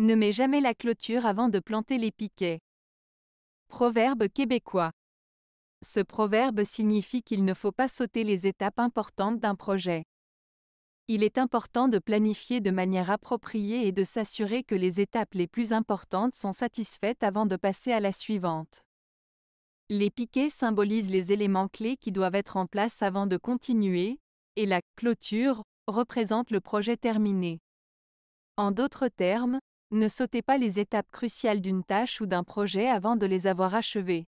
Ne mets jamais la clôture avant de planter les piquets. Proverbe québécois. Ce proverbe signifie qu'il ne faut pas sauter les étapes importantes d'un projet. Il est important de planifier de manière appropriée et de s'assurer que les étapes les plus importantes sont satisfaites avant de passer à la suivante. Les piquets symbolisent les éléments clés qui doivent être en place avant de continuer, et la clôture représente le projet terminé. En d'autres termes, ne sautez pas les étapes cruciales d'une tâche ou d'un projet avant de les avoir achevées.